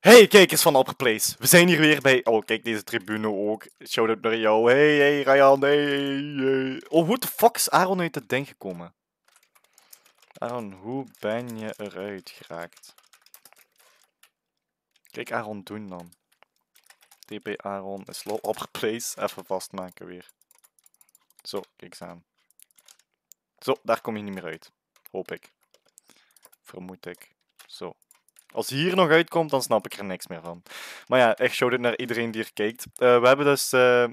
Hey kijkers van opgeplays. we zijn hier weer bij... Oh, kijk deze tribune ook. Shout-out naar jou. Hey, hey, Ryan, hey, Oh, hoe de fuck is Aaron uit het ding gekomen? Aaron, hoe ben je eruit geraakt? Kijk Aaron doen dan. DP Aaron is low Even vastmaken weer. Zo, kijk eens aan. Zo, daar kom je niet meer uit. Hoop ik. Vermoed ik. Zo, als hier nog uitkomt, dan snap ik er niks meer van. Maar ja, echt show dit naar iedereen die er kijkt. Eh, we hebben dus... Uh,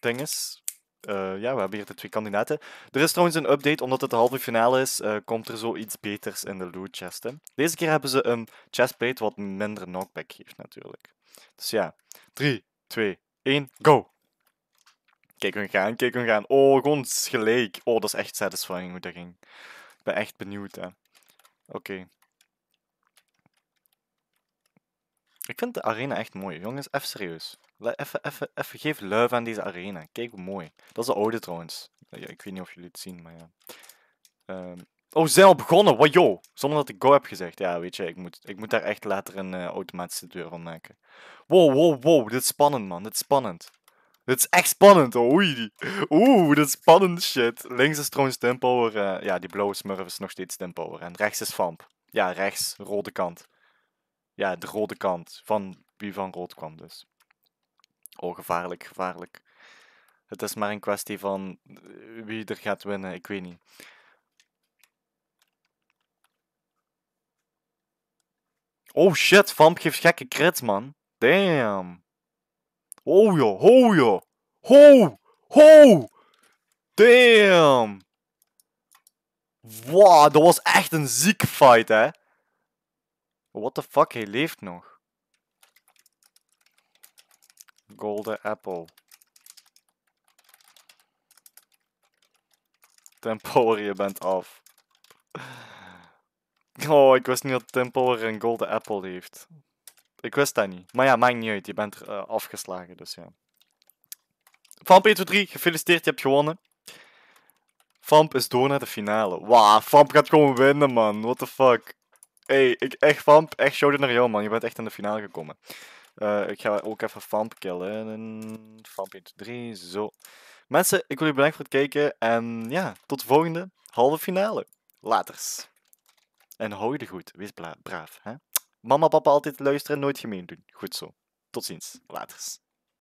dinges... Eh, ja, we hebben hier de twee kandidaten. Er is trouwens een update, omdat het de halve finale is, komt er zoiets beters in de loot chesten. Deze keer hebben ze een chestplate wat minder knockback geeft, natuurlijk. Dus ja, 3, 2, 1, go! Kijk hun gaan, kijk hun gaan. Oh, gewoon gelijk. Oh, dat is echt satisfying hoe dat ging. Ik ben echt benieuwd, hè. Oké. Ik vind de arena echt mooi. Jongens, even serieus. Even, even, even geef luif aan deze arena. Kijk hoe mooi. Dat is de oude trouwens. Ja, ik weet niet of jullie het zien, maar ja. Ehm, oh, ze zijn al begonnen. Wat joh. Zonder dat ik go heb gezegd. Ja, weet je, ik moet, ik moet daar echt later een eh, automatische deur van maken. Wow, wow, wow. Dit is spannend, man. Dit is spannend. Dit is echt spannend. Oei oei. Oeh, dit is spannend shit. Links is trouwens tempower. Eh, ja, die blauwe smurf is nog steeds tempoer. En rechts is Vamp. Ja, rechts, rode kant ja, de rode kant van wie van rood kwam dus. Oh, gevaarlijk, gevaarlijk. Het is maar een kwestie van eh, wie er gaat winnen, ik weet niet. Oh shit, Vamp geeft gekke crits, man. Damn. Oh joh, ho joh. Ho, ho. Damn. Wow, dat was echt een ziek fight, hè. What the fuck, hij leeft nog. Golden Apple. Tim je bent af. Oh, ik wist niet dat Tim een Golden Apple heeft. Ik wist dat niet. Maar ja, maakt niet uit. Je bent eh, afgeslagen, dus ja. Vamp 123, 3, gefeliciteerd, je hebt gewonnen. Vamp is door naar de finale. Wauw, Vamp gaat gewoon winnen, man. What the fuck hey, ik, echt Vamp, echt show naar jou man. Je bent echt in de finale gekomen. Eh, ik ga ook even Vamp killen. Vamp 1, 3, zo. Mensen, ik wil jullie bedanken voor het kijken. En ja, tot de volgende halve finale. Laters. En hou je er goed. Wees braaf. Hè? Mama, papa altijd luisteren nooit gemeen doen. Goed zo. Tot ziens. Laters.